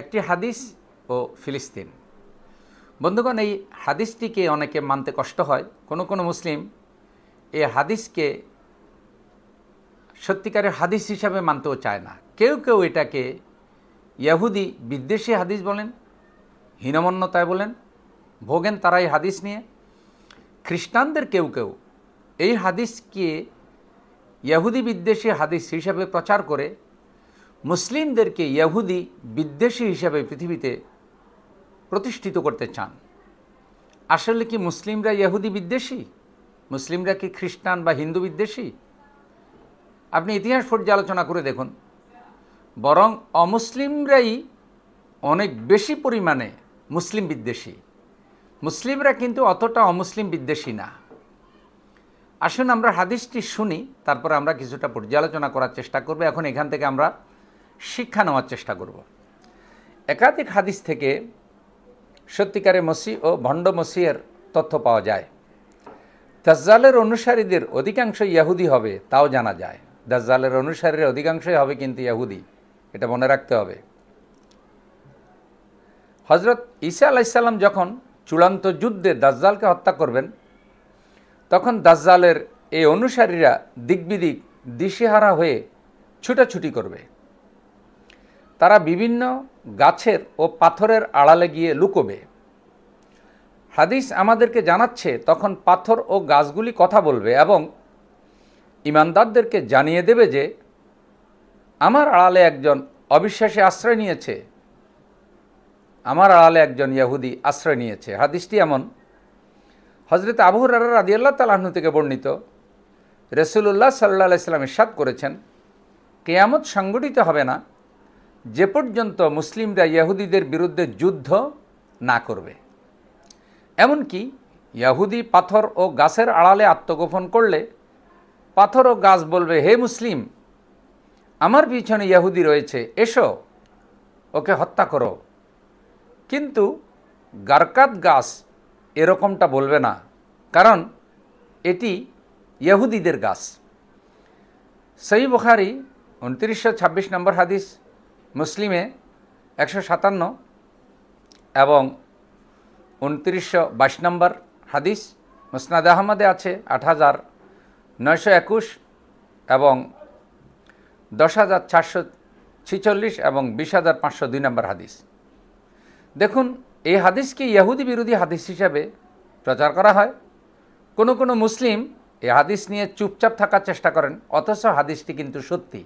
একটি হাদিস ও ফিলিস্তিন বন্ধুগণ এই হাদিসটিকে অনেকে মানতে কষ্ট হয় কোনো কোনো মুসলিম এই হাদিসকে সত্যিকারের হাদিস হিসাবে মানতেও চায় না কেউ কেউ এটাকে ইয়াহুদি বিদ্বেষী হাদিস বলেন হীনমন্যতায় বলেন ভোগেন তারা এই হাদিস নিয়ে খ্রিস্টানদের কেউ কেউ এই হাদিসকে ইয়াহুদি বিদ্বেষী হাদিস হিসাবে প্রচার করে মুসলিমদেরকে ইয়াহুদি বিদ্বেষী হিসাবে পৃথিবীতে প্রতিষ্ঠিত করতে চান আসলে কি মুসলিমরা ইয়াহুদি বিদ্বেষী মুসলিমরা কি খ্রিস্টান বা হিন্দু বিদ্বেষী আপনি ইতিহাস পর্যালোচনা করে দেখুন বরং অমুসলিমরাই অনেক বেশি পরিমাণে মুসলিম বিদ্বেষী মুসলিমরা কিন্তু অতটা অমুসলিম বিদ্বেষী না আসুন আমরা হাদিসটি শুনি তারপর আমরা কিছুটা পর্যালোচনা করার চেষ্টা করব এখন এখান থেকে আমরা শিক্ষা নেওয়ার চেষ্টা করব একাধিক হাদিস থেকে সত্যিকারে মসি ও ভণ্ড মসিয়ের তথ্য পাওয়া যায় দাজ্জালের অনুসারীদের অধিকাংশ ইয়াহুদি হবে তাও জানা যায় দাজ্জালের অনুসারীর অধিকাংশই হবে কিন্তু ইয়াহুদি এটা মনে রাখতে হবে হজরত ঈসা আলাইসাল্লাম যখন চূড়ান্ত যুদ্ধে দাজ্জালকে হত্যা করবেন তখন দাজ্জালের এই অনুসারীরা দিগ্বিদিক দিশেহারা হয়ে ছুটাছুটি করবে তারা বিভিন্ন গাছের ও পাথরের আড়ালে গিয়ে লুকোবে হাদিস আমাদেরকে জানাচ্ছে তখন পাথর ও গাছগুলি কথা বলবে এবং ইমানদারদেরকে জানিয়ে দেবে যে আমার আড়ালে একজন অবিশ্বাসে আশ্রয় নিয়েছে আমার আড়ালে একজন ইয়াহুদি আশ্রয় নিয়েছে হাদিসটি এমন হজরত আবুর আল্লাহ তালাহনু থেকে বর্ণিত রসুল্লাহ সাল্লা সাল্লাম ইসাদ করেছেন কেয়ামত সংগঠিত হবে না যে পর্যন্ত মুসলিমরা ইয়াহুদিদের বিরুদ্ধে যুদ্ধ না করবে এমনকি ইয়াহুদি পাথর ও গাছের আড়ালে আত্মগোপন করলে পাথর ও গাছ বলবে হে মুসলিম আমার পিছনে ইয়াহুদি রয়েছে এসো ওকে হত্যা করো কিন্তু গারকাত গাছ এরকমটা বলবে না কারণ এটি ইয়াহুদিদের গাছ সেই বুখারি উনত্রিশশো ছাব্বিশ নম্বর হাদিস মুসলিমে একশো সাতান্ন এবং উনত্রিশশো বাইশ নম্বর হাদিস মুসনাদ আহমদে আছে আট হাজার নয়শো একুশ এবং দশ হাজার চারশো ছিচল্লিশ এবং বিশ হাজার পাঁচশো দুই নম্বর হাদিস দেখুন এই হাদিসকে ইয়াহুদি বিরোধী হাদিস হিসাবে প্রচার করা হয় কোনো কোনো মুসলিম এই হাদিস নিয়ে চুপচাপ থাকার চেষ্টা করেন অথচ হাদিসটি কিন্তু সত্যি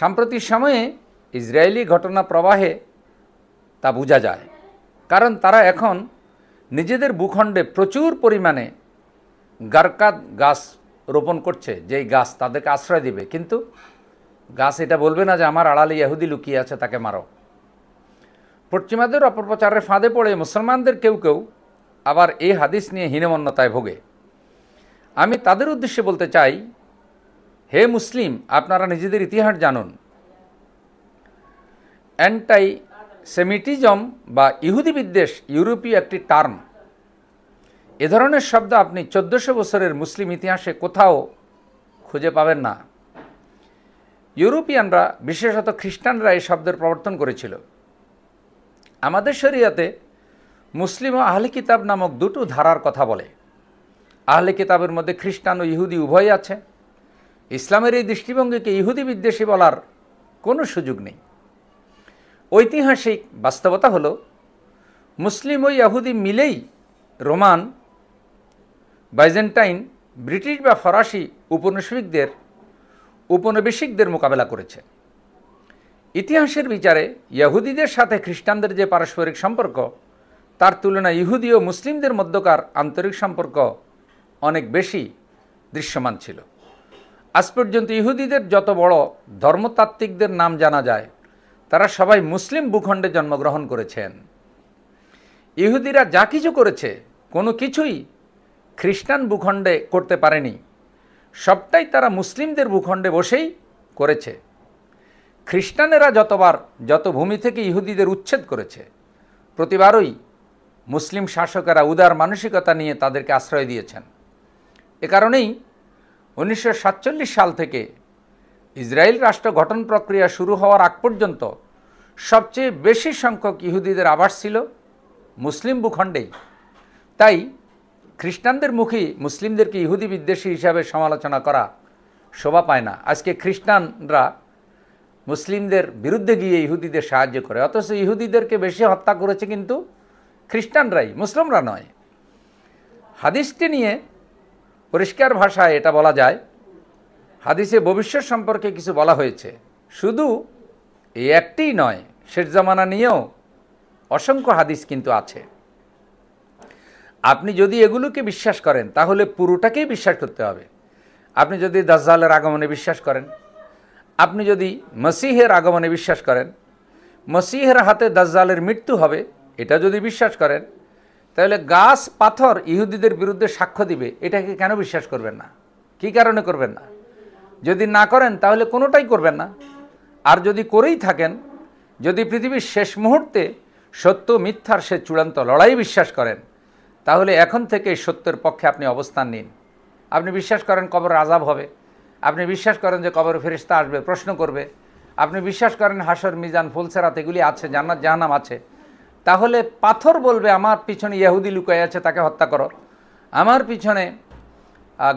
সাম্প্রতিক সময়ে ইসরায়েলি ঘটনা প্রবাহে তা বোঝা যায় কারণ তারা এখন নিজেদের ভূখণ্ডে প্রচুর পরিমাণে গারকাত গাছ রোপণ করছে যেই গাছ তাদেরকে আশ্রয় দিবে কিন্তু গাছ এটা বলবে না যে আমার আড়ালে ইহুদি লুকিয়ে আছে তাকে মারো পশ্চিমাদের অপপ্রচারের ফাঁদে পড়ে মুসলমানদের কেউ কেউ আবার এই হাদিস নিয়ে হীনমন্যতায় ভোগে আমি তাদের উদ্দেশ্যে বলতে চাই হে মুসলিম আপনারা নিজেদের ইতিহাস জানুন অ্যান্টাই সেমিটিজম বা ইহুদি বিদ্বেষ ইউরোপীয় একটি টার্ম এ ধরনের শব্দ আপনি চোদ্দোশো বছরের মুসলিম ইতিহাসে কোথাও খুঁজে পাবেন না ইউরোপিয়ানরা বিশেষত খ্রিস্টানরা এই শব্দের প্রবর্তন করেছিল আমাদের শরীয়তে মুসলিম ও আহলে কিতাব নামক দুটো ধারার কথা বলে আহলে কিতাবের মধ্যে খ্রিস্টান ও ইহুদি উভয় আছে ইসলামের এই দৃষ্টিভঙ্গিকে ইহুদি বিদ্বেষী বলার কোনো সুযোগ নেই ঐতিহাসিক বাস্তবতা হল মুসলিম ও ইহুদি মিলেই রোমান বাইজেন্টাইন ব্রিটিশ বা ফরাসি উপনিবেশিকদের উপনিবেশিকদের মোকাবেলা করেছে ইতিহাসের বিচারে ইহুদিদের সাথে খ্রিস্টানদের যে পারস্পরিক সম্পর্ক তার তুলনায় ইহুদি ও মুসলিমদের মধ্যকার আন্তরিক সম্পর্ক অনেক বেশি দৃশ্যমান ছিল আজ পর্যন্ত ইহুদিদের যত বড় ধর্মতাত্ত্বিকদের নাম জানা যায় তারা সবাই মুসলিম ভূখণ্ডে জন্মগ্রহণ করেছেন ইহুদিরা যা কিছু করেছে কোনো কিছুই খ্রিস্টান ভূখণ্ডে করতে পারেনি সবটাই তারা মুসলিমদের ভূখণ্ডে বসেই করেছে খ্রিস্টানেরা যতবার যত ভূমি থেকে ইহুদিদের উচ্ছেদ করেছে প্রতিবারই মুসলিম শাসকেরা উদার মানসিকতা নিয়ে তাদেরকে আশ্রয় দিয়েছেন এ কারণেই উনিশশো সাল থেকে ইসরায়েল রাষ্ট্র গঠন প্রক্রিয়া শুরু হওয়ার আগ পর্যন্ত সবচেয়ে বেশি সংখ্যক ইহুদিদের আবাস ছিল মুসলিম ভূখণ্ডেই তাই খ্রিস্টানদের মুখে মুসলিমদেরকে ইহুদি বিদ্বেষী হিসাবে সমালোচনা করা শোভা পায় না আজকে খ্রিস্টানরা মুসলিমদের বিরুদ্ধে গিয়ে ইহুদিদের সাহায্য করে অথচ ইহুদিদেরকে বেশি হত্যা করেছে কিন্তু খ্রিস্টানরাই মুসলিমরা নয় হাদিসটি নিয়ে পরিষ্কার ভাষায় এটা বলা যায় হাদিসে ভবিষ্যৎ সম্পর্কে কিছু বলা হয়েছে শুধু এই একটি নয় শেষ জামানা নিয়েও অসংখ্য হাদিস কিন্তু আছে আপনি যদি এগুলোকে বিশ্বাস করেন তাহলে পুরোটাকেই বিশ্বাস করতে হবে আপনি যদি দাজ্জালের আগমনে বিশ্বাস করেন আপনি যদি মসিহের আগমনে বিশ্বাস করেন মসিহের হাতে দাজ্জালের মৃত্যু হবে এটা যদি বিশ্বাস করেন তাহলে গাছ পাথর ইহুদিদের বিরুদ্ধে সাক্ষ্য দিবে এটাকে কেন বিশ্বাস করবেন না কি কারণে করবেন না যদি না করেন তাহলে কোনোটাই করবেন না আর যদি করেই থাকেন যদি পৃথিবীর শেষ মুহূর্তে সত্য মিথ্যার সে চূড়ান্ত লড়াই বিশ্বাস করেন তাহলে এখন থেকে সত্যের পক্ষে আপনি অবস্থান নিন আপনি বিশ্বাস করেন কবর আজাব হবে আপনি বিশ্বাস করেন যে কবর ফেরিস্তা আসবে প্রশ্ন করবে আপনি বিশ্বাস করেন হাসর মিজান ফুলসেরাত এগুলি আছে জান্নাত জাহানাম আছে তাহলে পাথর বলবে আমার পিছনে ইয়াহুদি লুকাই আছে তাকে হত্যা করো আমার পিছনে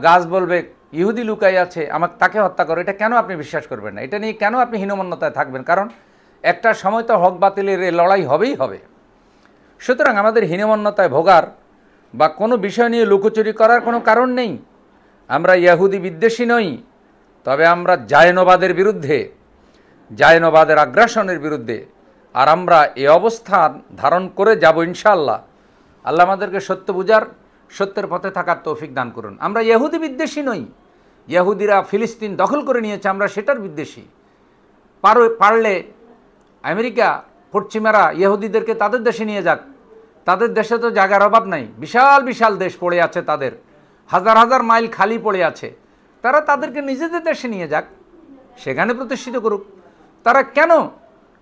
গাছ বলবে ইহুদি লুকাই আছে আমাকে তাকে হত্যা করো এটা কেন আপনি বিশ্বাস করবেন না এটা নিয়ে কেন আপনি হীনমন্যতায় থাকবেন কারণ একটা সময় তো হক বাতিলের লড়াই হবেই হবে সুতরাং আমাদের হীনমন্যতায় ভোগার বা কোনো বিষয় নিয়ে লুকোচুরি করার কোনো কারণ নেই আমরা ইয়াহুদি বিদ্বেষী নই তবে আমরা জায়নবাদের বিরুদ্ধে জায়নবাদের আগ্রাসনের বিরুদ্ধে আর আমরা এ অবস্থান ধারণ করে যাব ইনশাল্লাহ আল্লাহ আমাদেরকে সত্য বুঝার সত্যের পথে থাকার তৌফিক দান করুন আমরা ইহুদি বিদ্বেষী নই ইহুদিরা ফিলিস্তিন দখল করে নিয়েছে আমরা সেটার বিদ্বেষী পারো পারলে আমেরিকা পশ্চিমারা ইহুদিদেরকে তাদের দেশে নিয়ে যাক তাদের দেশে তো জায়গার অভাব নাই বিশাল বিশাল দেশ পড়ে আছে তাদের হাজার হাজার মাইল খালি পড়ে আছে তারা তাদেরকে নিজেদের দেশে নিয়ে যাক সেখানে প্রতিষ্ঠিত করুক তারা কেন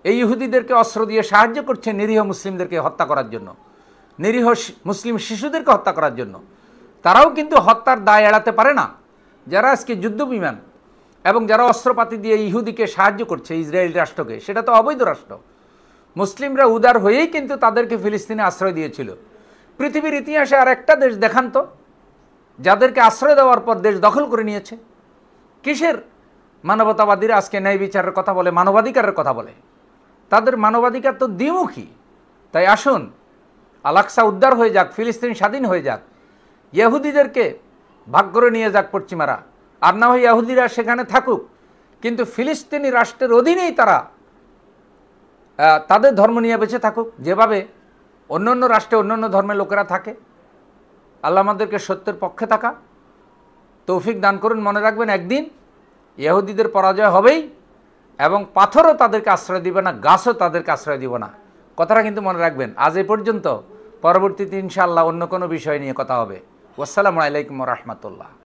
এই ইহুদিদেরকে অস্ত্র দিয়ে সাহায্য করছে নিরীহ মুসলিমদেরকে হত্যা করার জন্য নিরীহ মুসলিম শিশুদেরকে হত্যা করার জন্য তারাও কিন্তু হত্যার দায় এড়াতে পারে না যারা আজকে যুদ্ধবিমান এবং যারা অস্ত্রপাতি দিয়ে ইহুদিকে সাহায্য করছে ইসরায়েল রাষ্ট্রকে সেটা তো অবৈধ রাষ্ট্র মুসলিমরা উদার হয়েই কিন্তু তাদেরকে ফিলিস্তিনে আশ্রয় দিয়েছিল পৃথিবীর ইতিহাসে আর একটা দেশ দেখান তো যাদেরকে আশ্রয় দেওয়ার পর দেশ দখল করে নিয়েছে কিসের মানবতাবাদীরা আজকে ন্যায় বিচারের কথা বলে মানবাধিকারের কথা বলে তাদের মানবাধিকার তো দ্বিমুখী তাই আসুন আলাক্সা উদ্ধার হয়ে যাক ফিলিস্তিন স্বাধীন হয়ে যাক ইয়াহুদিদেরকে ভাগ করে নিয়ে যাক পশ্চিমারা আর না হয় ইয়াহুদিরা সেখানে থাকুক কিন্তু ফিলিস্তিনি রাষ্ট্রের অধীনেই তারা তাদের ধর্ম নিয়ে বেঁচে থাকুক যেভাবে অন্য অন্য রাষ্ট্রে অন্য অন্য ধর্মের লোকেরা থাকে আল্লাহ আমাদেরকে সত্যের পক্ষে থাকা তৌফিক দান করুন মনে রাখবেন একদিন ইয়াহুদিদের পরাজয় হবেই এবং পাথরও তাদেরকে আশ্রয় দিবে না গাছও তাদেরকে আশ্রয় দিব না কথাটা কিন্তু মনে রাখবেন আজ এ পর্যন্ত পরবর্তীতে ইনশাআল্লাহ অন্য কোনো বিষয় নিয়ে কথা হবে ওসালামু আলাইকুম রহমতুল্লাহ